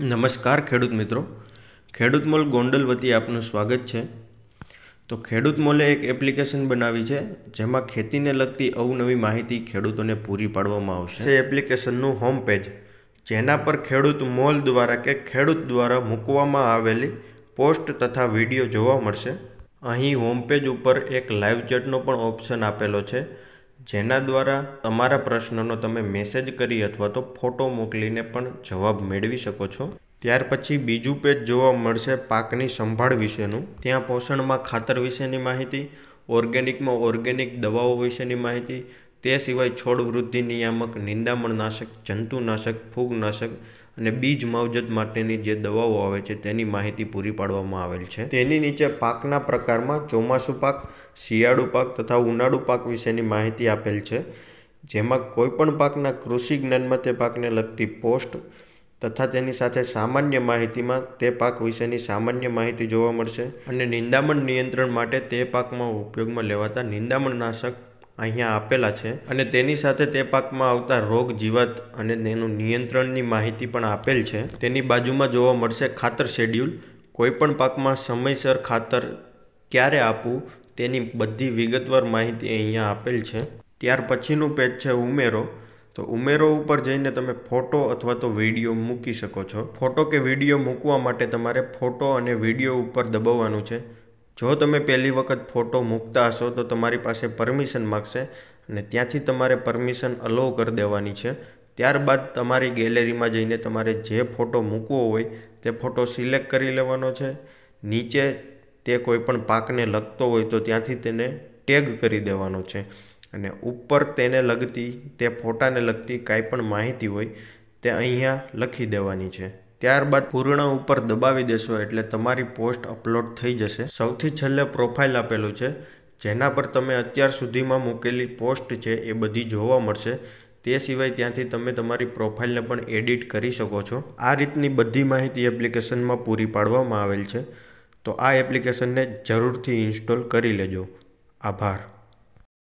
નમસ્કાર ખેડૂત મિત્રો ખેડૂત મોલ ગોંડલ વતી આપનું સ્વાગત છે તો ખેડૂત મોલે એક એપ્લિકેશન બનાવી છે જેમાં ખેતીને લગતી અવનવી માહિતી ખેડૂતોને પૂરી પાડવામાં આવશે એ એપ્લિકેશનનું હોમ પેજ જેના પર ખેડૂત મોલ દ્વારા કે ખેડૂત દ્વારા મૂકવામાં આવેલી પોસ્ટ તથા વિડીયો જોવા મળશે અહીં હોમ પેજ ઉપર એક લાઈવ ચેટનો પણ ઓપ્શન આપેલો છે જેના દ્વારા તમારા પ્રશ્નનો તમે મેસેજ કરી અથવા તો ફોટો મોકલીને પણ જવાબ મેળવી શકો છો ત્યાર પછી બીજું પેજ જોવા મળશે પાકની સંભાળ વિશેનું ત્યાં પોષણમાં ખાતર વિશેની માહિતી ઓર્ગેનિકમાં ઓર્ગેનિક દવાઓ વિશેની માહિતી તે સિવાય છોડ વૃદ્ધિ નિયામક નિંદામણનાશક જંતુનાશક ફૂગનાશક અને બીજ માવજત માટેની જે દવાઓ આવે છે તેની માહિતી પૂરી પાડવામાં આવેલ છે તેની નીચે પાકના પ્રકારમાં ચોમાસું પાક શિયાળુ પાક તથા ઉનાળુ પાક વિશેની માહિતી આપેલ છે જેમાં કોઈપણ પાકના કૃષિ જ્ઞાનમાં તે પાકને લગતી પોસ્ટ તથા તેની સાથે સામાન્ય માહિતીમાં તે પાક વિશેની સામાન્ય માહિતી જોવા મળશે અને નિંદામણ નિયંત્રણ માટે તે પાકમાં ઉપયોગમાં લેવાતા નિંદામણનાશક અહીંયા આપેલા છે અને તેની સાથે તે પાકમાં આવતા રોગ જીવાત અને તેનું નિયંત્રણની માહિતી પણ આપેલ છે તેની બાજુમાં જોવા મળશે ખાતર શેડ્યુલ કોઈપણ પાકમાં સમયસર ખાતર ક્યારે આપવું તેની બધી વિગતવાર માહિતી અહીંયા આપેલ છે ત્યાર પછીનું પેજ છે ઉમેરો તો ઉમેરો ઉપર જઈને તમે ફોટો અથવા તો વિડીયો મૂકી શકો છો ફોટો કે વિડીયો મૂકવા માટે તમારે ફોટો અને વિડીયો ઉપર દબાવવાનું છે જો તમે પહેલી વખત ફોટો મૂકતા હશો તો તમારી પાસે પરમિશન માગશે અને ત્યાંથી તમારે પરમિશન અલો કરી દેવાની છે ત્યારબાદ તમારી ગેલેરીમાં જઈને તમારે જે ફોટો મૂકવો હોય તે ફોટો સિલેક્ટ કરી લેવાનો છે નીચે તે કોઈપણ પાકને લગતો હોય તો ત્યાંથી તેને ટેગ કરી દેવાનો છે અને ઉપર તેને લગતી તે ફોટાને લગતી કાંઈ પણ માહિતી હોય તે અહીંયા લખી દેવાની છે ત્યારબાદ પૂર્ણ ઉપર દબાવી દેશો એટલે તમારી પોસ્ટ અપલોડ થઈ જશે સૌથી છેલ્લે પ્રોફાઇલ આપેલું છે જેના પર તમે અત્યાર સુધીમાં મૂકેલી પોસ્ટ છે એ બધી જોવા મળશે તે સિવાય ત્યાંથી તમે તમારી પ્રોફાઇલને પણ એડિટ કરી શકો છો આ રીતની બધી માહિતી એપ્લિકેશનમાં પૂરી પાડવામાં આવેલ છે તો આ એપ્લિકેશનને જરૂરથી ઇન્સ્ટોલ કરી લેજો આભાર